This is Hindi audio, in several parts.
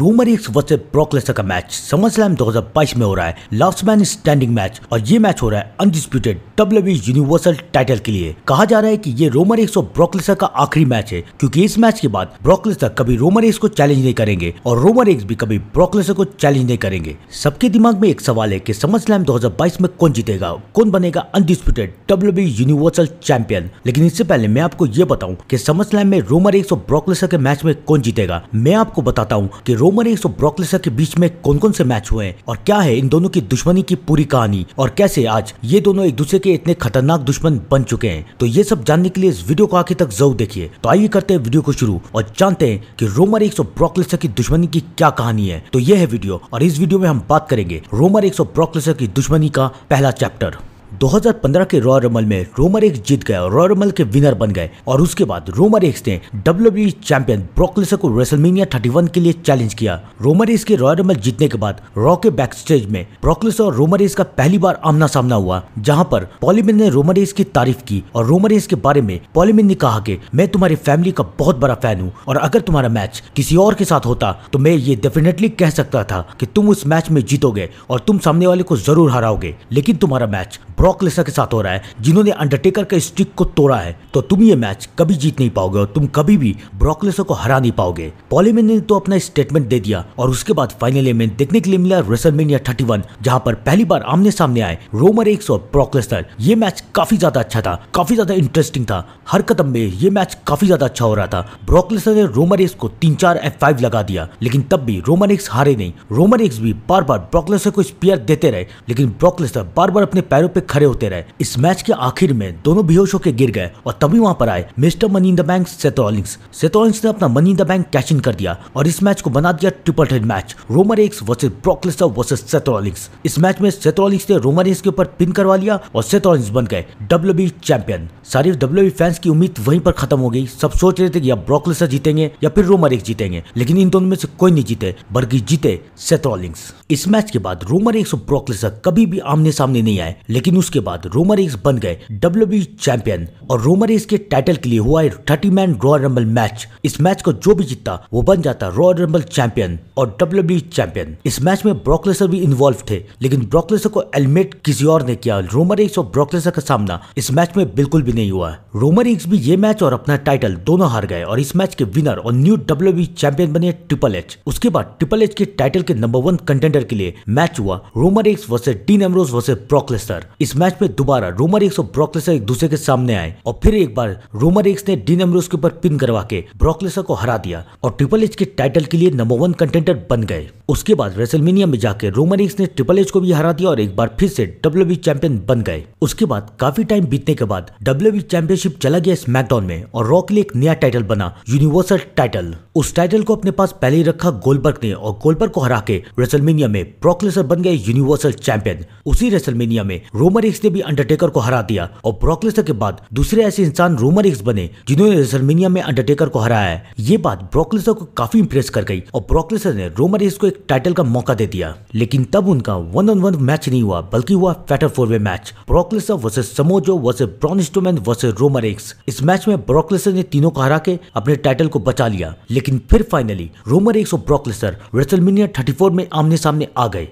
रोमर एक्स वर्सेज ब्रॉक लेसर का मैच समर स्लैम 2022 में हो रहा है लास्ट मैन स्टैंडिंग मैच और ये मैच हो रहा है अनडिस्प्यूटेड डब्ल्यू यूनिवर्सल टाइटल के लिए कहा जा रहा है कि ये रोमर एक्स और ब्रॉक लेसर का आखिरी मैच है क्योंकि इस मैच के बाद ब्रॉक लेसर कभी रोमर एक्स को चैलेंज नहीं करेंगे और रोमर एक्स भी कभी ब्रॉक लेसर को चैलेंज नहीं करेंगे सबके दिमाग में एक सवाल है की समर स्लैम दो में कौन जीतेगा कौन बनेगा अनडिस्प्यूटेड डब्ल्यू यूनिवर्सल चैंपियन लेकिन इससे पहले मैं आपको ये बताऊँ की समर स्लैम में रोमर एक्स और ब्रॉक लेसर के मैच में कौन जीतेगा मैं आपको बताता हूँ की रोमन रेंस और ब्रोकलेसर के बीच में कौन कौन से मैच हुए और क्या है इन दोनों की दुश्मनी की पूरी कहानी और कैसे आज ये दोनों एक दूसरे के इतने खतरनाक दुश्मन बन चुके हैं तो ये सब जानने के लिए इस वीडियो को आखिर तक जरूर देखिए तो आइए करते हैं वीडियो को शुरू और जानते हैं कि रोमर एक्स और ब्रोकलेसर की दुश्मनी की क्या कहानी है तो ये है वीडियो और इस वीडियो में हम बात करेंगे रोमर एक्स और ब्रोकलेसर की दुश्मनी का पहला चैप्टर 2015 के रॉयल रमल में रोमर एक्स जीत गया और रॉयल रमल के विनर बन गए और उसके बाद रोमर एक्स ने डब्ल्यू चैंपियन ब्रोकलेसर को रेसलमेनिया 31 के लिए चैलेंज किया रोमर एक्स के रॉयल रमल जीतने के बाद रॉ के बैक स्टेज में ब्रोकलेसर और रोमर एक्स का पहली बार आमना सामना हुआ जहाँ पर पॉलीमिन ने रोमर एक्स की तारीफ की और रोमर एक्स के बारे में पॉलीमिन ने कहा की मैं तुम्हारी फैमिली का बहुत बड़ा फैन हूँ और अगर तुम्हारा मैच किसी और के साथ होता तो मैं ये डेफिनेटली कह सकता था की तुम उस मैच में जीतोगे और तुम सामने वाले को जरूर हराओगे लेकिन तुम्हारा मैच ब्रॉक लेसर के साथ हो रहा है जिन्होंने अंडरटेकर के स्टिक को तोड़ा है तो तुम ये मैच कभी जीत नहीं पाओगे और तुम कभी भी ब्रॉक लेसर को हरा नहीं पाओगे पॉलीमेन ने तो अपना स्टेटमेंट दे दिया और उसके बाद फाइनल में देखने के लिए मिला रेसलमेनिया थर्टी वन जहाँ पर पहली बार आमने सामने आए रोमर एक्स और ब्रॉक लेसर ये मैच काफी ज्यादा अच्छा था काफी ज्यादा इंटरेस्टिंग था हर कदम में ये मैच काफी ज्यादा अच्छा हो रहा था ब्रॉक लेसर ने रोमर एक्स को तीन चार एफ फाइव लगा दिया लेकिन तब भी रोमन एक्स हारे नहीं रोमन एक्स भी बार बार ब्रॉकलेसर को स्पीयर देते रहे लेकिन ब्रॉकलेसर बार बार अपने पैरों पर खड़े होते रहे इस मैच के आखिर में दोनों बेहोश होकर गिर गए और तभी वहां पर आए mister money in the bank Seth Rollins Seth Rollins ने अपना money in the bank cash in कर दिया और इस मैच को बना दिया triple threat match Roman Reigns versus Brock Lesnar versus Seth Rollins इस मैच में सेटोलिंग्स ने रोमर एक्स के ऊपर पिन करवा लिया और सेटोलिंग्स बन गए डब्ल्यू चैंपियन सारी डब्ल्यू फैंस की उम्मीद वहीं पर खत्म हो गई सब सोच रहे थे कि या ब्रॉकलेसर जीतेंगे या फिर रोमर एक्स जीतेंगे लेकिन इन दोनों में से कोई नहीं जीते बल्कि जीते सेटोलिंग्स इस मैच के बाद रोमर एक्स और ब्रॉकलेसर कभी भी आमने सामने नहीं आए लेकिन न्यूज के बाद रोमन रेस बन गए डब्ल्यू चैंपियन और रोमन रेस के टाइटल के लिए हुआ thirty man royal rumble match इस मैच को जो भी जीतता वो बन जाता रॉयल रंबल चैंपियन और डब्ल्यू चैंपियन इस मैच में ब्रोकलेसर भी इन्वॉल्व थे लेकिन ब्रोकलेसर को एलमेट किसी और ने किया रोमन रेस और ब्रोकलेसर का सामना इस मैच में बिल्कुल भी नहीं हुआ रोमन रेस भी ये मैच और अपना टाइटल दोनों हार गए और इस मैच के विनर और न्यू डब्ल्यू चैंपियन बने ट्रिपल एच उसके बाद ट्रिपल एच के टाइटल के नंबर वन कंटेंडर के लिए मैच हुआ Roman Reigns versus Dean Ambrose versus Brock Lesnar इस इस मैच में दोबारा रोमर एक्स और ब्रॉकलेसर एक दूसरे के सामने आए और फिर एक बार रोमर एक्स ने डीन एमरोस के ऊपर पिन करवा के ब्रॉकलेसर को हरा दिया और ट्रिपल एच के टाइटल के लिए नंबर वन कंटेंटर बन गए उसके बाद रेसलमेनिया में जाकर रोमर एक्स ने ट्रिपल एच को भी हरा दिया और एक बार फिर से डब्ल्यू चैंपियन बन गए उसके बाद काफी टाइम बीतने के बाद डब्ल्यू चैंपियनशिप चला गया स्मैकडाउन में और रॉक के लिए एक नया टाइटल बना यूनिवर्सल टाइटल उस टाइटल को अपने पास पहले ही रखा गोलबर्ग ने और गोलबर्ग को हरा के रेसलमेनिया में ब्रोकलेसर बन गए यूनिवर्सल चैंपियन उसी रेसलमेनिया में रोमन रोमर एक्स ने भी अंडरटेकर को हरा दिया और ब्रोकलेसर के बाद दूसरे ऐसे इंसान रोमर एक्स बने जिन्होंने रेसलमेनिया में अंडरटेकर को हराया है ये बात ब्रॉकलेसर को काफी इंप्रेस कर गई और ब्रॉकलेसर ने रोमर एक्स को एक टाइटल का मौका दे दिया लेकिन तब उनका वन ऑन वन मैच नहीं हुआ बल्कि हुआ fatal four way match Brock Lesnar versus Samoa Joe versus Braun Strowman versus Roman Reigns इस मैच में ब्रोकलेसर ने तीनों को हरा के अपने टाइटल को बचा लिया लेकिन फिर फाइनली रोमर एक्स और ब्रोकलेसर रेसलमीनिया फोर में आमने सामने आ गए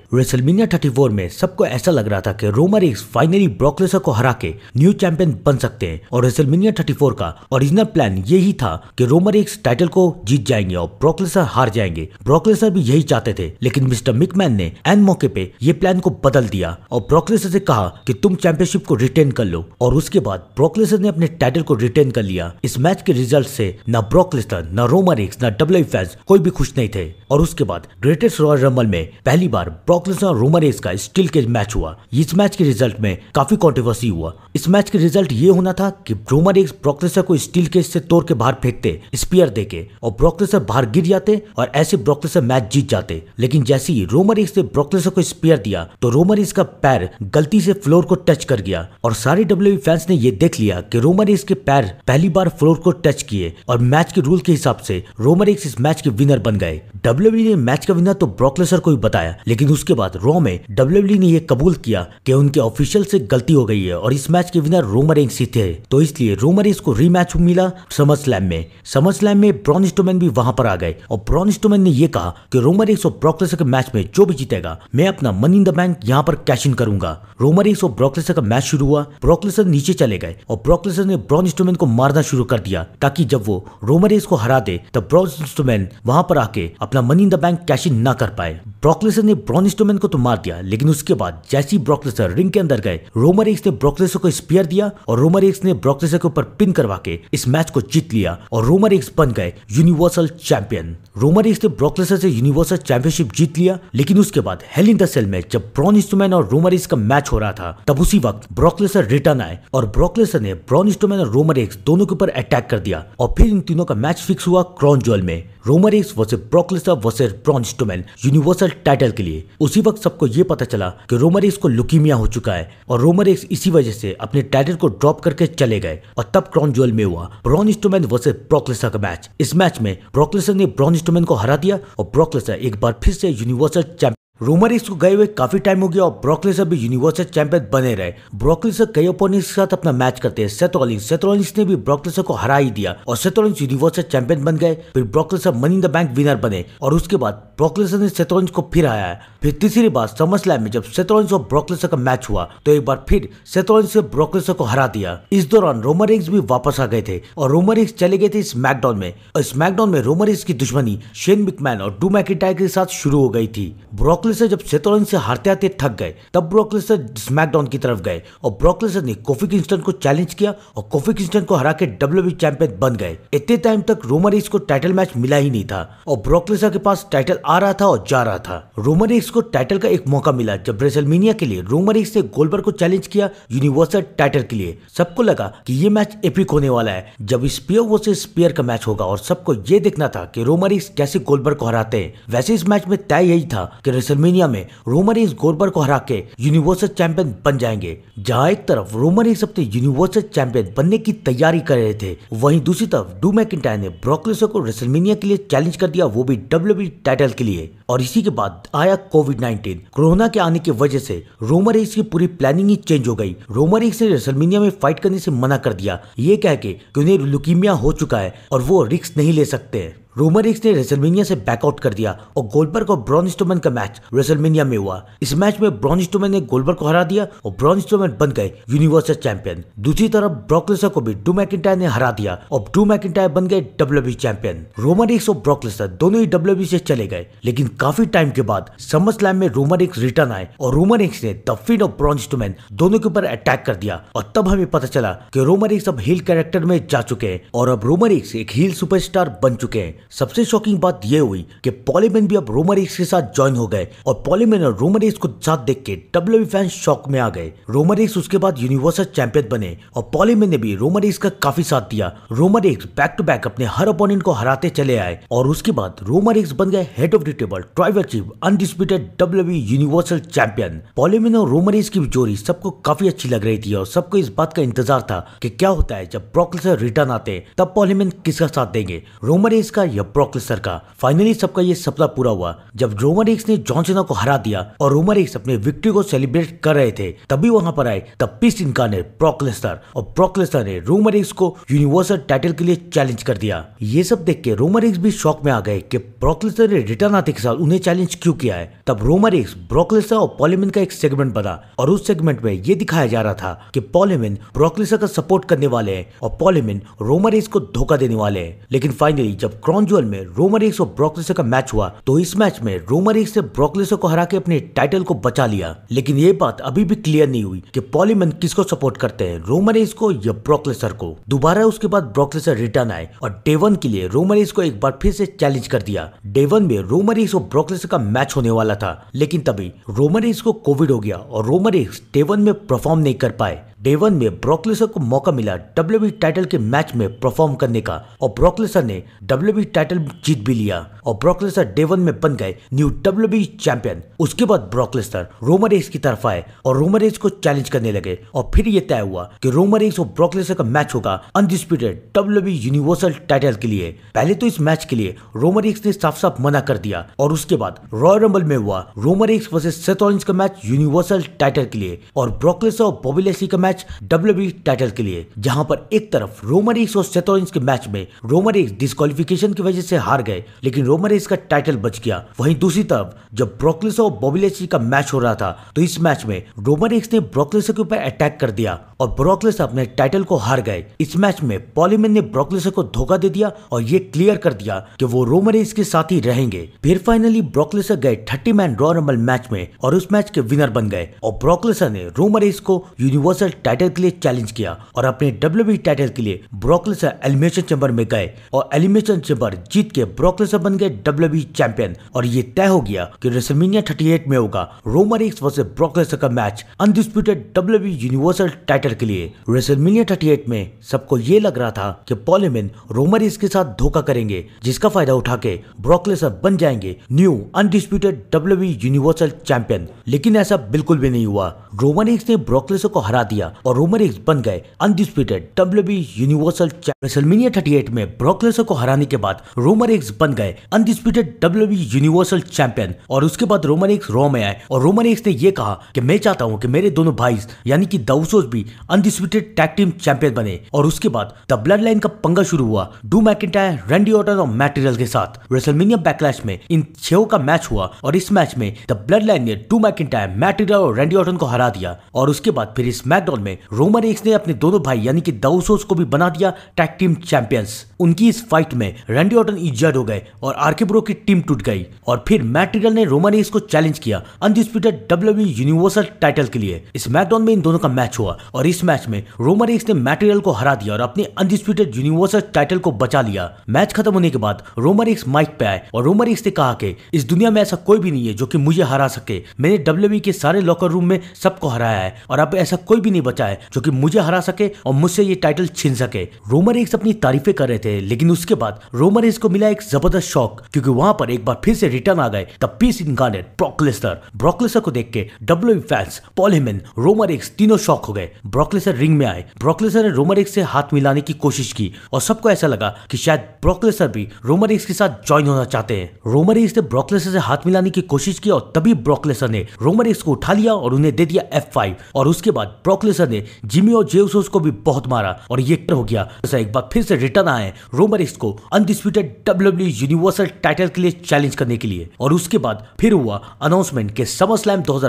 थर्टी फोर में सबको ऐसा लग रहा था कि रोमर एक्स फाइनली ब्रोकलेसर को हरा के न्यू चैंपियन बन सकते हैं और रेसलमिनिया 34 का ओरिजिनल प्लान यही था कि रोमर एक टाइटल को जीत जाएंगे और ब्रोकलेसर हार जाएंगे ब्रोकलेसर भी यही चाहते थे लेकिन मिस्टर मिकमैन ने एन मौके पे ये प्लान को बदल दिया और ब्रोकलेसर से कहा कि तुम चैंपियनशिप को रिटेन कर लो और उसके बाद ब्रोकलेसर ने अपने टाइटल को रिटेन कर लिया इस मैच के रिजल्ट से न ब्रोकलेसर न रोमर एक्स न डब्ल्यू फैंस कोई भी खुश नहीं थे और उसके बाद ग्रेटेस्ट रॉयल रंबल में पहली बार ब्रोकलेसर और रोमर एक्स का स्टील के मैच हुआ इस मैच के रिजल्ट में काफी कॉन्ट्रोवर्सी हुआ इस मैच के रिजल्ट ये होना था कि ब्रोमर एक ब्रोक्रेसर को स्टील के इससे तोड़ के बाहर फेंकते स्पीयर देके और ब्रोक्रेसर बाहर गिर जाते और ऐसे ब्रोक्रेसर मैच जीत जाते लेकिन जैसे ही रोमर एक से ब्रोक्रेसर को स्पीयर दिया तो रोमर का पैर गलती से फ्लोर को टच कर गया और सारे डब्ल्यू फैंस ने ये देख लिया कि रोमर के पैर पहली बार फ्लोर को टच किए और मैच के रूल के हिसाब से रोमर इस मैच के विनर बन गए डब्ल्यू ने मैच का विनर तो ब्रोक्रेसर को ही बताया लेकिन उसके बाद रॉ में डब्ल्यू ने यह कबूल किया कि उनके ऑफिस मिशेल से गलती हो गई है और इस मैच के विनर रोमर एंग्स ही थे तो इसलिए रोमर एंग्स को रीमैच मिला समर स्लैम में समर स्लैम में ब्रॉन स्टोमैन भी वहां पर आ गए और ब्रॉन स्टोमैन ने यह कहा कि रोमर एंग्स और ब्रॉकलेसर के मैच में जो भी जीतेगा मैं अपना मनी इन द बैंक यहाँ पर कैश इन करूंगा रोमर एंग्स और ब्रॉकलेसर का मैच शुरू हुआ ब्रॉकलेसर नीचे चले गए और ब्रॉकलेसर ने ब्रॉन स्टोमैन को मारना शुरू कर दिया ताकि जब वो रोमर एंग्स को हरा दे तब ब्रॉन स्टोमैन वहां पर आके अपना money in the bank cash in ना कर पाए ब्रॉकलेसर ने ब्रॉन स्टोमैन को तो मार दिया लेकिन उसके बाद जैसी ब्रॉकलेसर रिंग के अंदर अंदर गए रोमर एक्स ने ब्रोकलेसो को स्पीयर दिया और रोमर एक्स ने ब्रोकलेसो के ऊपर पिन करवा के इस मैच को जीत लिया और रोमर एक्स बन गए यूनिवर्सल चैंपियन रोमर एक्स ने ब्रोकलेसो से यूनिवर्सल चैंपियनशिप जीत लिया लेकिन उसके बाद हेल इन द सेल में जब ब्रॉन स्टोमैन और रोमर एक्स का मैच हो रहा था तब उसी वक्त ब्रोकलेसर रिटर्न आए और ब्रोकलेसर ने ब्रॉन स्टोमैन और रोमर एक्स दोनों के ऊपर अटैक कर दिया और फिर इन तीनों का मैच फिक्स हुआ क्रॉन ज्वेल में Roman Reigns versus Brock Lesnar versus Braun Strowman universal title के लिए उसी वक्त सबको ये पता चला कि रोमर एक्स को लुकीमिया हो चुका है और रोमर एक्स इसी वजह से अपने टाइटल को ड्रॉप करके चले गए और तब क्रॉन ज्वेल में हुआ ब्रॉन स्टोमैन वर्सेज ब्रोकलेसा का मैच इस मैच में ब्रॉकलेसर ने ब्रॉन स्टोमैन को हरा दिया और ब्रोकलेसा एक बार फिर से यूनिवर्सल चैंपियन रोमर इसको गए हुए काफी टाइम हो गया और ब्रोकलिस अभी भी यूनिवर्सल चैंपियन बने रहे ब्रोकलिस कई ओपोनेंट्स के साथ अपना मैच करते हैं सेतोलिंस सेतोलिंस ने भी ब्रोकलिस को हरा ही दिया और सेतोलिंस यूनिवर्सल चैंपियन बन गए फिर Brock Lesnar money in the bank winner बने और उसके बाद ब्रोकलिस ने सेतोलिंस को फिर आया फिर तीसरी बार समर स्लैम में जब सेतोलिंस और ब्रोकलिस का मैच हुआ तो एक बार फिर सेतोलिंस ने ब्रोकलिस को हरा दिया इस दौरान रोमर भी वापस आ गए थे और रोमर चले गए थे स्मैकडाउन में और स्मैकडाउन में रोमर की दुश्मनी शेन मिकमैन और डू मैकिटायर के साथ शुरू हो गई थी ब्रोकलिस ब्रोकलिसर जब सेतोलन से हारते आते थक गए तब ब्रोकलिसर स्मैकडाउन की तरफ गए और ब्रोकलिसर ने कोफी किंगस्टन को चैलेंज किया और कोफी किंगस्टन को हरा के डब्ल्यू चैंपियन e बन गए इतने टाइम तक रोमन रेस को टाइटल मैच मिला ही नहीं था और ब्रोकलिसर के पास टाइटल आ रहा था और जा रहा था रोमन रेस को टाइटल का एक मौका मिला जब ब्रेसलमीनिया के लिए रोमन रेस ने गोलबर को चैलेंज किया यूनिवर्सल टाइटल के लिए सबको लगा की ये मैच एपिक होने वाला है जब स्पियर वर्सेस स्पियर का मैच होगा और सबको ये देखना था की रोमन रेस कैसे गोलबर को हराते हैं वैसे इस मैच में तय यही था की रेसल आर्मेनिया में रोमरेज गोरबर को हरा के यूनिवर्सल चैंपियन बन जाएंगे जहाँ एक तरफ रोमरेज अपने यूनिवर्सल चैंपियन बनने की तैयारी कर रहे थे वहीं दूसरी तरफ डू मैकिटायर ने ब्रोकलेसर को रेसलमेनिया के लिए चैलेंज कर दिया वो भी डब्ल्यू टाइटल के लिए और इसी के बाद आया कोविड नाइन्टीन कोरोना के आने की वजह से रोमर रेस की पूरी प्लानिंग ही चेंज हो गई रोमर रेस ने रेसलमेनिया में फाइट करने से मना कर दिया ये कह के उन्हें लुकीमिया हो चुका है और वो रिक्स नहीं ले सकते रोमन रिक्स ने रेसलमेनिया से बैकआउट कर दिया और गोल्डबर्ग और ब्रॉन स्टोमन का मैच रेसलमेनिया में हुआ इस मैच में ब्रॉन स्टोमन ने गोल्डबर्ग को हरा दिया और ब्रॉन स्टोमन बन गए यूनिवर्सल चैंपियन दूसरी तरफ ब्रॉकलेसर को भी डू मैकिटायर ने हरा दिया और डू मैकिटायर बन गए डब्ल्यू चैंपियन रोमन रिक्स और ब्रॉकलेसर दोनों ही डब्ल्यू e से चले गए लेकिन काफी टाइम के बाद समर स्लैम में रोमन रिक्स रिटर्न आए और रोमन रिक्स ने दफिन और ब्रॉन स्टोमैन दोनों के ऊपर अटैक कर दिया और तब हमें पता चला की रोमन रिक्स अब हिल कैरेक्टर में जा चुके हैं और अब रोमन रिक्स एक हिल सुपरस्टार बन चुके हैं सबसे शॉकिंग बात यह हुई कि पॉलीमेन भी अब रोमर एक्स के साथ ज्वाइन हो गए और पॉलीमेन और रोमर एक्स को साथ देख के डब्ल्यू फैंस शॉक में आ गए रोमर एक्स उसके बाद यूनिवर्सल चैंपियन बने और पॉलीमेन ने भी रोमर एक्स का काफी साथ दिया Roman Reigns back to back अपने हर अपोनेंट को हराते चले आए और उसके बाद रोमर एक्स बन गए head of the table tribal chief undisputed W universal champion Paul Heyman और रोमर एक्स की जोड़ी सबको काफी अच्छी लग रही थी और सबको इस बात का इंतजार था कि क्या होता है जब ब्रॉकल से रिटर्न आते तब पॉलीमेन किसका साथ देंगे रोमर एक्स का या ब्रोकलेसर का फाइनली सबका ये सपना पूरा हुआ जब रोमन रिक्स ने जॉनसेना को हरा दिया और रोमन रिक्स अपने विक्ट्री को सेलिब्रेट कर रहे थे तभी वहां पर आए द पिस्ट इनका ने ब्रोकलेसर और ब्रोकलेसर ने रोमन रिक्स को यूनिवर्सल टाइटल के लिए चैलेंज कर दिया ये सब देख के रोमन रिक्स भी शॉक में आ गए की ब्रोकलेसर ने रिटर्न आते के साथ उन्हें चैलेंज क्यूँ किया है तब रोमन रिक्स ब्रोकलेसर और पॉलिमिन का एक सेगमेंट बना और उस सेगमेंट में ये दिखाया जा रहा था की पॉलिमिन ब्रोकलेसर का सपोर्ट करने वाले है और पॉलिमिन रोमन रिक्स को धोखा देने वाले है लेकिन फाइनली जब क्रॉन जोएल में रोमर एक्स और ब्रोकलेसर का मैच हुआ तो इस मैच में रोमर एक्स ने ब्रोकलेसर को हरा के अपने टाइटल को बचा लिया लेकिन ये बात अभी भी क्लियर नहीं हुई कि पॉलीमन किसको सपोर्ट करते हैं रोमर एक्स को या ब्रोकलेसर को दोबारा उसके बाद ब्रोकलेसर रिटर्न आए और डेवन के लिए रोमर एक्स को एक बार फिर से चैलेंज कर दिया डेवन में रोमर एक्स और ब्रोकलेसर का मैच होने वाला था लेकिन तभी रोमर एक्स को कोविड हो गया और रोमर एक्स डेवन में परफॉर्म नहीं कर पाए डे वन में ब्रोकलेसर को मौका मिला डब्ल्यू टाइटल के मैच में परफॉर्म करने का और ब्रोकलेसर ने डब्ल्यू टाइटल जीत भी लिया और ब्रोकलेसर डे वन में बन गए न्यू डब्ल्यू चैंपियन उसके बाद ब्रोकलेसर रोमर एक्स की तरफ आए और रोमर एक्स को चैलेंज करने लगे और फिर यह तय हुआ कि रोमर एक्स और ब्रोकलेसर का मैच होगा अनडिस्प्यूटेड डब्ल्यू यूनिवर्सल टाइटल के लिए पहले तो इस मैच के लिए रोमर एक्स ने साफ साफ मना कर दिया और उसके बाद रॉयल रंबल में हुआ रोमर एक्स वर्सेज सेथ का मैच यूनिवर्सल टाइटल के लिए और ब्रोकलेसर और बॉबिलेसी का match match W title e के लिए जहां पर एक तरफ रोमन एक और के मैच में रोमन रेस डिस्कालिफिकेशन की वजह से हार गए लेकिन रोमन का टाइटल बच गया वहीं दूसरी तरफ जब ब्रोकलिस और बॉबिलेसी का मैच हो रहा था तो इस मैच में रोमन एक ने ब्रोकलिस के ऊपर अटैक कर दिया और ब्रोकलेस अपने टाइटल को हार गए इस मैच में पॉलीमेन ने ब्रोकलेसर को धोखा दे दिया और ये क्लियर कर दिया कि वो रोमन रेंस के साथ ही रहेंगे फिर फाइनली ब्रोकलेसर गए thirty man royal rumble match में और उस मैच के विनर बन गए और ब्रोकलेसर ने रोमन रेंस को यूनिवर्सल टाइटल के लिए चैलेंज किया और अपने डब्ल्यू टाइटल के लिए ब्रोकलेसर एलिमिनेशन चैम्बर में गए और एलिमिनेशन चैम्बर जीत के ब्रोकलेसर बन गए डब्ल्यू चैंपियन और ये तय हो गया कि रेसमिनिया 38 में होगा रोमर एक्स वर्सेस ब्रोकलेसर का match undisputed W universal title fighter के लिए रेसलमिनिया थर्टी में सबको ये लग रहा था कि पॉलीमिन रोमर इसके साथ धोखा करेंगे जिसका फायदा उठा के ब्रोकलेसर बन जाएंगे new undisputed W universal champion लेकिन ऐसा बिल्कुल भी नहीं हुआ रोमरिक्स ने ब्रोकलेसर को हरा दिया और रोमरिक्स बन गए undisputed W universal WrestleMania thirty में ब्रोकलेसर को हराने के बाद रोमरिक्स बन गए अनडिस्प्यूटेड डब्ल्यू यूनिवर्सल चैंपियन और उसके बाद रोमरिक्स रो में आए और रोमरिक्स ने यह कहा कि मैं चाहता हूँ कि मेरे दोनों भाई यानी कि दाउसोस भी अनडिस्प्यूटेड टैग टीम चैंपियन बने और उसके बाद द ब्लड लाइन का पंगा शुरू हुआ डू मैकिटायर रेंडी ऑर्डर और मैटेरियल के साथ रेसलमेनिया बैकलैश में इन छो का मैच हुआ और इस मैच में द ब्लड लाइन ने डू मैकिटायर मैटेरियल और रेंडी ऑर्टन को हरा दिया और उसके बाद फिर इस मैकडॉन में रोमन एक्स ने अपने दोनों भाई यानी कि दाउसोस को भी बना दिया टैग टीम चैंपियंस उनकी इस फाइट में रेंडी ऑर्डन इज्जर्ड हो गए और आरके ब्रो की टीम टूट गई और फिर मैटेरियल ने रोमन एक्स को चैलेंज किया अनडिस्प्यूटेड डब्ल्यू यूनिवर्सल टाइटल के लिए इस मैकडॉन में इन दोनों का मैच हुआ और इस मैच में रोमन रेंस ने मैटेरियल को हरा दिया और अपने अनडिस्प्यूटेड यूनिवर्सल टाइटल को बचा लिया मैच खत्म होने के बाद रोमन रेंस माइक पे आए और रोमन रेंस ने कहा कि इस दुनिया में ऐसा कोई भी नहीं है जो कि मुझे हरा सके मैंने डब्ल्यू e के सारे लॉकर रूम में सबको हराया है और अब ऐसा कोई भी नहीं बचा है जो की मुझे हरा सके और मुझसे ये टाइटल छीन सके रोमन रेंस अपनी तारीफे कर रहे थे लेकिन उसके बाद रोमन रेंस को मिला एक जबरदस्त शौक क्योंकि वहां पर एक बार फिर से रिटर्न आ गए द पीस गार्डन ब्रॉकलेस्टर ब्रॉकलेस्टर को देख के W fans Paul Heyman Roman Reigns तीनों शौक हो गए ब्रोकलेसर रिंग में आए ब्रोकलेसर ने रोमरिक से हाथ मिलाने की कोशिश की और सबको ऐसा लगा कि शायद ब्रोकलेसर भी रोमरिक्स के साथ ज्वाइन होना चाहते हैं रोमरिक्स ने ब्रोकलेसर से हाथ मिलाने की कोशिश की और तभी ब्रोकलेसर ने रोमरिक्स को उठा लिया और उन्हें दे दिया एफ फाइव और उसके बाद ब्रोकलेसर ने जिमी और जेउसोस को भी बहुत मारा और ये हो गया ऐसा एक बार फिर से रिटर्न आए रोमरिक्स को अनडिस्प्यूटेड डब्ल्यू यूनिवर्सल टाइटल के लिए चैलेंज करने के लिए और उसके बाद फिर हुआ अनाउंसमेंट के समर स्लैम दो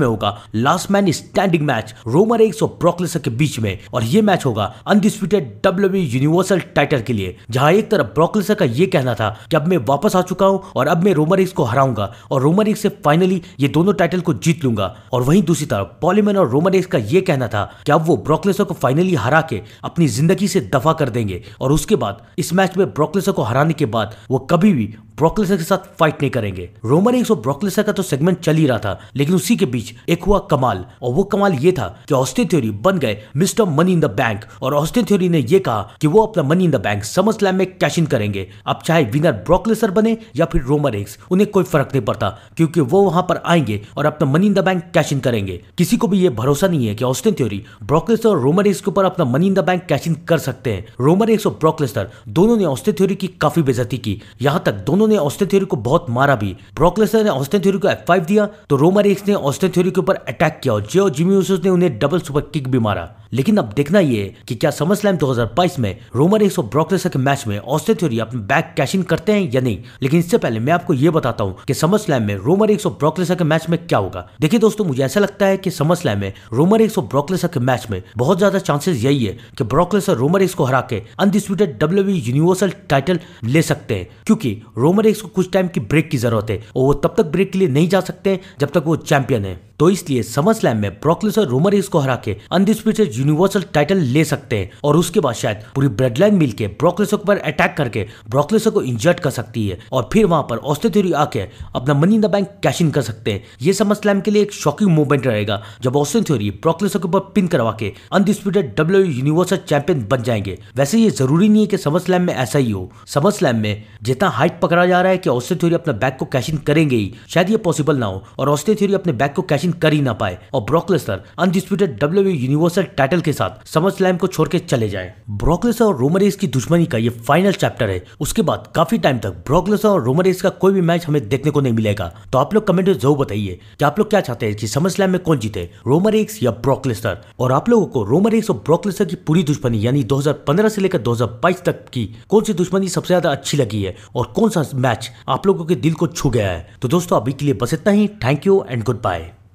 में होगा last man standing match Roman Reigns और ब्रॉक के बीच में और ये मैच होगा अनडिस्प्यूटेड डब्ल्यू यूनिवर्सल टाइटल के लिए जहां एक तरफ ब्रॉक का ये कहना था कि अब मैं वापस आ चुका हूं और अब मैं रोमरिक्स को हराऊंगा और रोमरिक्स से फाइनली ये दोनों टाइटल को जीत लूंगा और वहीं दूसरी तरफ पॉलीमेन और रोमरिक्स का ये कहना था कि अब वो ब्रॉक को फाइनली हरा के अपनी जिंदगी से दफा कर देंगे और उसके बाद इस मैच में ब्रॉक को हराने के बाद वो कभी भी ब्रोकलेसर के साथ फाइट नहीं करेंगे रोमन और ब्रोकलेसर का तो सेगमेंट चल ही रहा था लेकिन उसी के बीच एक हुआ कमाल और वो कमाल ये था कि ऑस्टिन थ्योरी बन गए mister money in the bank और ऑस्टिन थ्योरी ने यह कहा कि वो अपना money in the bank SummerSlam में कैश इन करेंगे अब चाहे विनर ब्रोकलेसर बने या फिर रोमन रेंस उन्हें कोई फर्क नहीं पड़ता क्योंकि वो वहां पर आएंगे और अपना money in the bank cash in करेंगे किसी को भी ये भरोसा नहीं है कि ऑस्टिन थ्योरी ब्रोकलेसर और रोमन एक्स के ऊपर अपना money in the bank cash in कर सकते हैं रोमन एक्स और ब्रोकलेसर दोनों ने ऑस्टिन थ्योरी की काफी बेजती की यहां तक दोनों उन्होंने ऑस्टिन थ्योरी को बहुत मारा भी ब्रोकलेसर ने ऑस्टिन थ्योरी को एफ दिया तो रोमर एक्स ने ऑस्टिन थ्योरी के ऊपर अटैक किया और जियो जिमी ने उन्हें डबल सुपर किक भी मारा लेकिन अब देखना यह कि क्या समर स्लैम 2022 में रोमर एक्स और ब्रोकलेसर के मैच में ऑस्टिन थ्योरी अपने बैक कैश इन करते हैं या नहीं लेकिन इससे पहले मैं आपको यह बताता हूँ कि समर स्लैम में रोमर एक्स और ब्रोकलेसर के मैच में क्या होगा देखिए दोस्तों मुझे ऐसा लगता है कि समर स्लैम में रोमर एक्स और ब्रोकलेसर के मैच में बहुत ज्यादा चांसेस यही है कि ब्रोकलेसर रोमर एक्स को हरा के अनडिस्प्यूटेड डब्ल्यू यूनिवर्सल टाइटल ले सकते हैं क्योंकि रोमर रोमन रेक्स को कुछ टाइम की ब्रेक की जरूरत है और वो तब तक ब्रेक के लिए नहीं जा सकते जब तक वो चैंपियन है तो इसलिए समर स्लैम में ब्रोकलेसर और रोमरीज को हरा के अनडिस्प्यूटेड यूनिवर्सल टाइटल ले सकते हैं और उसके बाद शायद पूरी ब्रेड मिल के ब्रोकलिसो पर अटैक करके ब्रोकलिसो को इंजर्ट कर सकती है और फिर वहां पर ऑस्ट्रे आके अपना money in the bank cash in कर सकते हैं ये समर के लिए एक शॉकिंग मूवमेंट रहेगा जब ऑस्ट्रेन थ्योरी ब्रोकलिसो के ऊपर पिन करवा के अनडिस्प्यूटेड डब्ल्यू यूनिवर्सल चैंपियन बन जाएंगे वैसे ये जरूरी नहीं है कि समर स्लैम में ऐसा ही हो समर स्लैम में जितना हाइट पकड़ा जा रहा है कि ऑस्ट्रेन थ्योरी अपना बैक को कैश इन करेंगे ही शायद ये पॉसिबल ना हो और ऑस्ट्रेन थ्योरी अपने बैक को कैश मैचिंग कर ही ना पाए और Brock Lesnar undisputed W universal title के साथ समर स्लैम को छोड़ के चले जाए ब्रॉकलेसर और रोमरेस की दुश्मनी का ये फाइनल चैप्टर है उसके बाद काफी टाइम तक ब्रॉकलेसर और रोमरेस का कोई भी मैच हमें देखने को नहीं मिलेगा तो आप लोग कमेंट में जरूर बताइए कि आप लोग क्या चाहते हैं कि समर स्लैम में कौन जीते रोमर एक्स या ब्रॉकलेसर और आप लोगों को रोमर एक्स और ब्रॉकलेसर की पूरी दुश्मनी यानी 2015 से लेकर 2022 तक की कौन सी दुश्मनी सबसे ज्यादा अच्छी लगी है और कौन सा मैच आप लोगों के दिल को छू गया है तो दोस्तों अभी के लिए बस इतना ही thank you and good bye